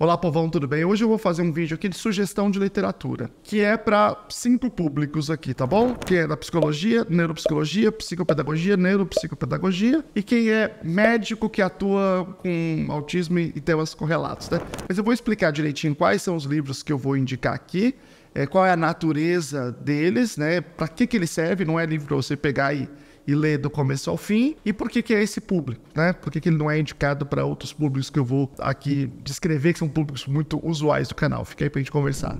Olá, povão, tudo bem? Hoje eu vou fazer um vídeo aqui de sugestão de literatura, que é para cinco públicos aqui, tá bom? Quem é da psicologia, neuropsicologia, psicopedagogia, neuropsicopedagogia e quem é médico que atua com autismo e temas correlatos, né? Mas eu vou explicar direitinho quais são os livros que eu vou indicar aqui, é, qual é a natureza deles, né? Para que que ele serve? Não é livro para você pegar e e ler do começo ao fim e por que, que é esse público, né? Por que, que ele não é indicado para outros públicos que eu vou aqui descrever, que são públicos muito usuais do canal. Fica aí para a gente conversar.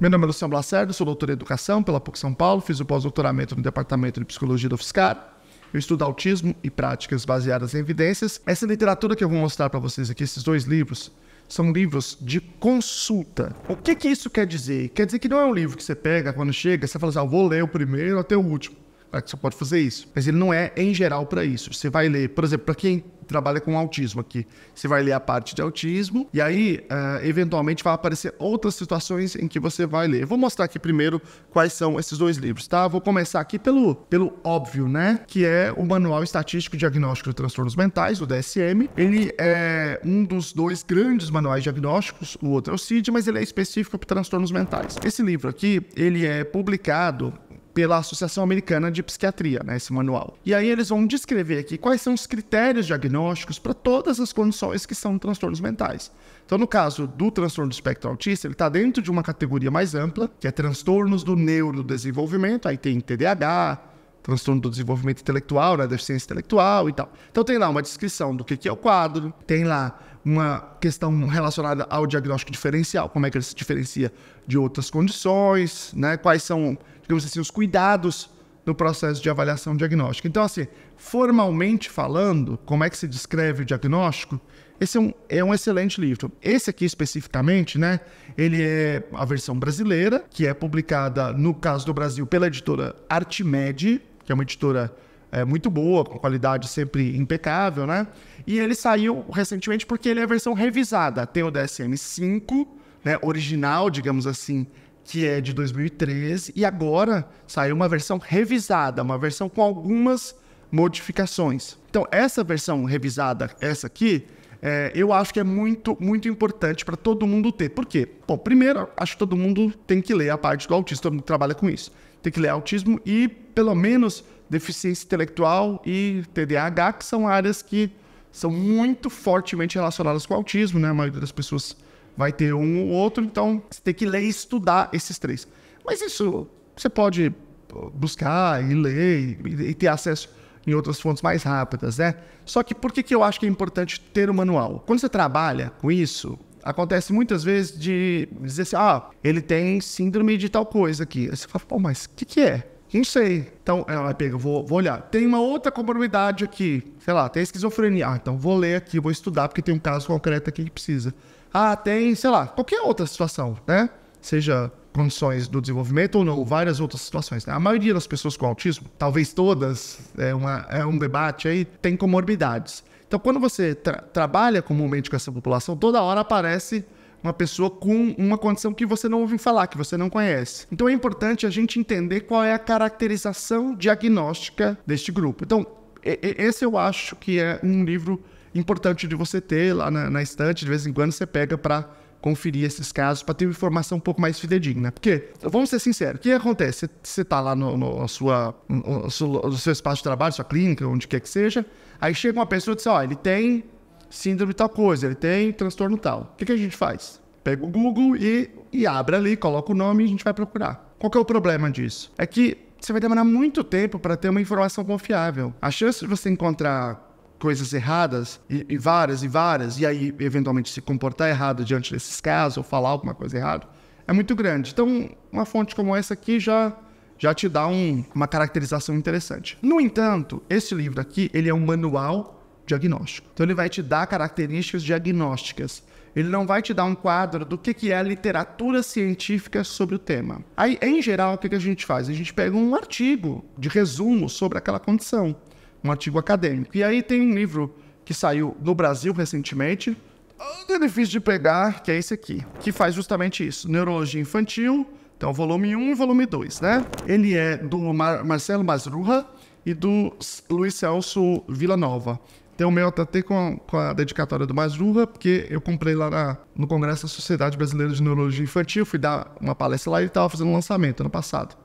Meu nome é Luciano Lacerda, sou doutor em educação pela PUC São Paulo, fiz o pós-doutoramento no Departamento de Psicologia do UFSCar, eu estudo autismo e práticas baseadas em evidências. Essa literatura que eu vou mostrar para vocês aqui, esses dois livros, são livros de consulta. O que que isso quer dizer? Quer dizer que não é um livro que você pega quando chega, você fala assim, ah, vou ler o primeiro até o último. Você pode fazer isso, mas ele não é em geral para isso. Você vai ler, por exemplo, para quem trabalha com autismo aqui. Você vai ler a parte de autismo e aí, uh, eventualmente, vai aparecer outras situações em que você vai ler. Eu vou mostrar aqui primeiro quais são esses dois livros, tá? Vou começar aqui pelo, pelo óbvio, né? Que é o Manual Estatístico Diagnóstico de Transtornos Mentais, o DSM. Ele é um dos dois grandes manuais diagnósticos, o outro é o CID, mas ele é específico para transtornos mentais. Esse livro aqui, ele é publicado pela Associação Americana de Psiquiatria, né, esse manual. E aí eles vão descrever aqui quais são os critérios diagnósticos para todas as condições que são transtornos mentais. Então, no caso do transtorno do espectro autista, ele está dentro de uma categoria mais ampla, que é transtornos do neurodesenvolvimento, aí tem TDAH, transtorno do desenvolvimento intelectual, né, deficiência intelectual e tal. Então tem lá uma descrição do que, que é o quadro, tem lá uma questão relacionada ao diagnóstico diferencial, como é que ele se diferencia de outras condições, né, quais são, digamos assim, os cuidados no processo de avaliação diagnóstica. Então, assim, formalmente falando, como é que se descreve o diagnóstico, esse é um, é um excelente livro. Esse aqui especificamente, né? Ele é a versão brasileira, que é publicada, no caso do Brasil, pela editora Artimed, que é uma editora é, muito boa, com qualidade sempre impecável, né? E ele saiu recentemente porque ele é a versão revisada. Tem o DSM-5, né, original, digamos assim, que é de 2013, e agora saiu uma versão revisada, uma versão com algumas modificações. Então, essa versão revisada, essa aqui, é, eu acho que é muito, muito importante para todo mundo ter. Por quê? Bom, primeiro, acho que todo mundo tem que ler a parte do autista, todo mundo trabalha com isso tem que ler autismo e, pelo menos, deficiência intelectual e TDAH, que são áreas que são muito fortemente relacionadas com o autismo, né? A maioria das pessoas vai ter um ou outro, então você tem que ler e estudar esses três. Mas isso você pode buscar e ler e, e ter acesso em outras fontes mais rápidas, né? Só que por que, que eu acho que é importante ter o um manual? Quando você trabalha com isso, acontece muitas vezes de dizer assim, ah, ele tem síndrome de tal coisa aqui. Aí você fala, pô, mas o que, que é? Não sei. Então, ela pega, vou, vou olhar. Tem uma outra comorbidade aqui. Sei lá, tem esquizofrenia. Ah, então vou ler aqui, vou estudar, porque tem um caso concreto aqui que precisa. Ah, tem, sei lá, qualquer outra situação, né? Seja condições do desenvolvimento ou não, várias outras situações. Né? A maioria das pessoas com autismo, talvez todas, é, uma, é um debate aí, tem comorbidades. Então, quando você tra trabalha comumente com essa população, toda hora aparece uma pessoa com uma condição que você não ouve falar, que você não conhece. Então, é importante a gente entender qual é a caracterização diagnóstica deste grupo. Então, esse eu acho que é um livro importante de você ter lá na, na estante, de vez em quando você pega para conferir esses casos para ter uma informação um pouco mais fidedigna. Porque, vamos ser sinceros, o que acontece? Você está lá no, no, sua, no, no, seu espaço de trabalho, sua clínica, onde quer que seja, aí chega uma pessoa e diz, ó, oh, ele tem síndrome tal coisa, ele tem transtorno tal. O que, que a gente faz? Pega o Google e, e abre ali, coloca o nome e a gente vai procurar. Qual que é o problema disso? É que você vai demorar muito tempo para ter uma informação confiável. A chance de você encontrar coisas erradas, e, e, várias e várias, e aí eventualmente se comportar errado diante desses casos ou falar alguma coisa errada, é muito grande. Então, uma fonte como essa aqui já já te dá um, uma caracterização interessante. No entanto, esse livro aqui, ele é um manual diagnóstico. Então ele vai te dar características diagnósticas. Ele não vai te dar um quadro do que, que é a literatura científica sobre o tema. Aí, em geral, o que, que a gente faz? A gente pega um artigo de resumo sobre aquela condição um artigo acadêmico. E aí tem um livro que saiu no Brasil recentemente, é difícil de pegar, que é esse aqui, que faz justamente isso, Neurologia Infantil, então volume 1 e volume 2, né? Ele é do Mar Marcelo Masruha e do Luiz Celso Villanova. Tem então, o meu tá até com, com a dedicatória do Masruha, porque eu comprei lá na, no Congresso da Sociedade Brasileira de Neurologia Infantil, fui dar uma palestra lá e ele estava fazendo um lançamento ano passado.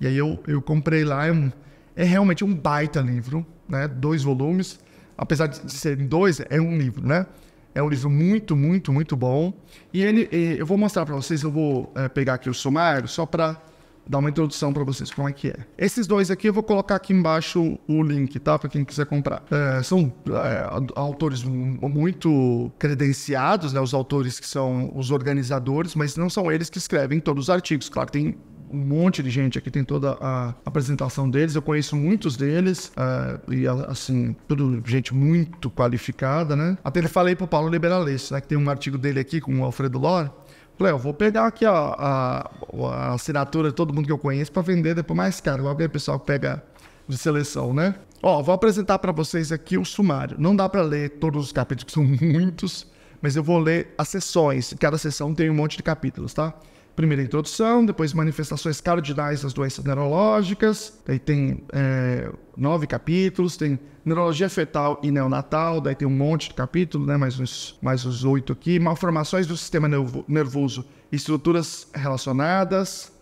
E aí eu, eu comprei lá, é um é realmente um baita livro, né? Dois volumes. Apesar de serem dois, é um livro, né? É um livro muito, muito, muito bom. E ele, eu vou mostrar para vocês, eu vou é, pegar aqui o sumário só para dar uma introdução para vocês como é que é. Esses dois aqui eu vou colocar aqui embaixo o link, tá? Para quem quiser comprar. É, são é, autores muito credenciados, né? Os autores que são os organizadores, mas não são eles que escrevem todos os artigos. Claro, tem um monte de gente aqui, tem toda a apresentação deles. Eu conheço muitos deles, uh, e assim, tudo gente muito qualificada, né? Até ele falei pro Paulo Liberales, né? Que tem um artigo dele aqui com o Alfredo Lor. Falei, eu vou pegar aqui a, a, a, assinatura de todo mundo que eu conheço para vender depois mais caro. Igual aquele pessoal que pega de seleção, né? Ó, vou apresentar para vocês aqui o sumário. Não dá para ler todos os capítulos, que são muitos, mas eu vou ler as sessões. Cada sessão tem um monte de capítulos, tá? primeira introdução, depois manifestações cardinais das doenças neurológicas, daí tem é, nove capítulos, tem neurologia fetal e neonatal, daí tem um monte de capítulos, né, mais uns, mais uns oito aqui, malformações do sistema nervoso estruturas relacionadas,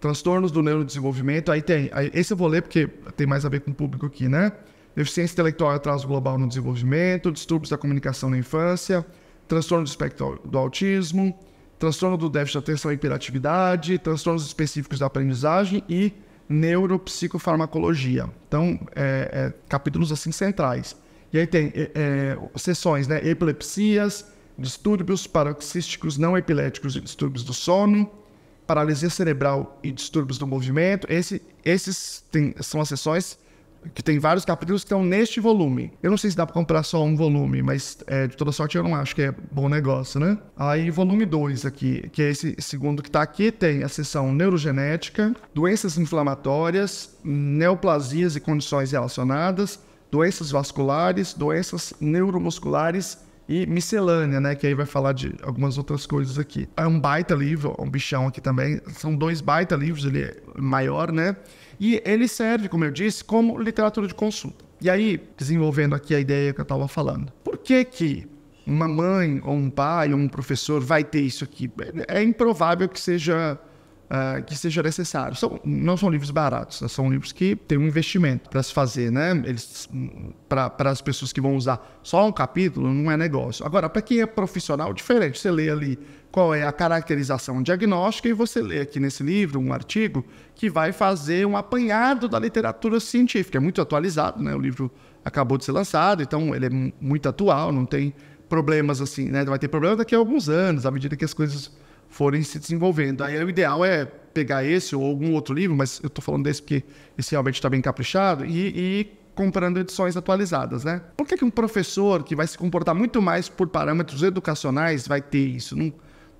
transtornos do neurodesenvolvimento, aí tem, aí, esse eu vou ler porque tem mais a ver com o público aqui, né? Deficiência intelectual e atraso global no desenvolvimento, distúrbios da comunicação na infância, transtorno do espectro do autismo, transtorno do déficit de atenção e hiperatividade, transtornos específicos da aprendizagem e neuropsicofarmacologia. Então, é, é, capítulos assim centrais. E aí tem é, é, sessões, né? Epilepsias, distúrbios paroxísticos não epiléticos e distúrbios do sono, paralisia cerebral e distúrbios do movimento. Esse, esses tem, são as sessões que tem vários capítulos que estão neste volume. Eu não sei se dá para comprar só um volume, mas é, de toda sorte eu não acho que é bom negócio, né? Aí, volume 2 aqui, que é esse segundo que tá aqui, tem a seção neurogenética, doenças inflamatórias, neoplasias e condições relacionadas, doenças vasculares, doenças neuromusculares e Miscelânea, né? Que aí vai falar de algumas outras coisas aqui. É um baita livro, é um bichão aqui também. São dois baita livros, ele é maior, né? E ele serve, como eu disse, como literatura de consulta. E aí, desenvolvendo aqui a ideia que eu estava falando. Por que que uma mãe ou um pai ou um professor vai ter isso aqui? É improvável que seja uh, que seja necessário. São, não são livros baratos, né? são livros que têm um investimento para se fazer, né? Eles para as pessoas que vão usar só um capítulo não é negócio. Agora, para quem é profissional, diferente. Você lê ali qual é a caracterização diagnóstica e você lê aqui nesse livro um artigo que vai fazer um apanhado da literatura científica. É muito atualizado, né? O livro acabou de ser lançado, então ele é muito atual, não tem problemas assim, né? Vai ter problemas daqui a alguns anos, à medida que as coisas forem se desenvolvendo. Aí o ideal é pegar esse ou algum outro livro, mas eu estou falando desse porque esse realmente está bem caprichado, e, e comprando edições atualizadas, né? Por que, que um professor que vai se comportar muito mais por parâmetros educacionais vai ter isso? Não,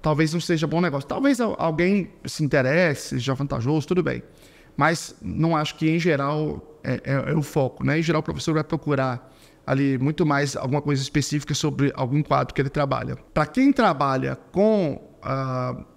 talvez não seja bom negócio. Talvez alguém se interesse, seja vantajoso, tudo bem. Mas não acho que, em geral, é, é, é o foco, né? Em geral, o professor vai procurar ali muito mais alguma coisa específica sobre algum quadro que ele trabalha. Para quem trabalha com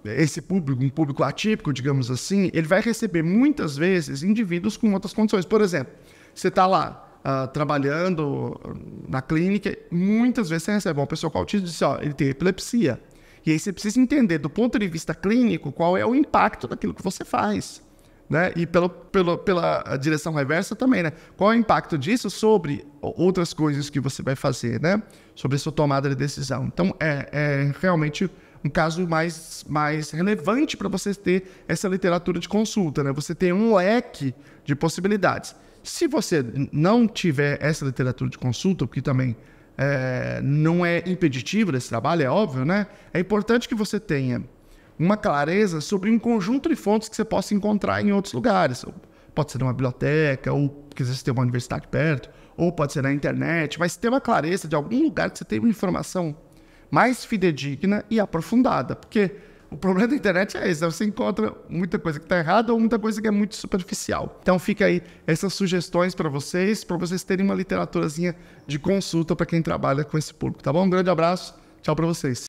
esse público, um público atípico, digamos assim, ele vai receber muitas vezes indivíduos com outras condições. Por exemplo, você está lá uh, trabalhando na clínica, muitas vezes você recebe uma pessoa com autismo e diz, ó, ele tem epilepsia. E aí você precisa entender, do ponto de vista clínico, qual é o impacto daquilo que você faz. Né? E pelo, pelo, pela direção reversa também, né? Qual é o impacto disso sobre outras coisas que você vai fazer, né? Sobre a sua tomada de decisão. Então, é, é realmente um caso mais, mais relevante para você ter essa literatura de consulta, né? Você tem um leque de possibilidades. Se você não tiver essa literatura de consulta, porque também é, não é impeditivo desse trabalho, é óbvio, né? É importante que você tenha uma clareza sobre um conjunto de fontes que você possa encontrar em outros lugares. Pode ser numa biblioteca, ou quiser ter uma universidade perto, ou pode ser na internet, mas ter uma clareza de algum lugar que você tenha uma informação mais fidedigna e aprofundada, porque o problema da internet é esse, né? você encontra muita coisa que está errada ou muita coisa que é muito superficial. Então fica aí essas sugestões para vocês, para vocês terem uma literaturazinha de consulta para quem trabalha com esse público, tá bom? Um grande abraço, tchau para vocês.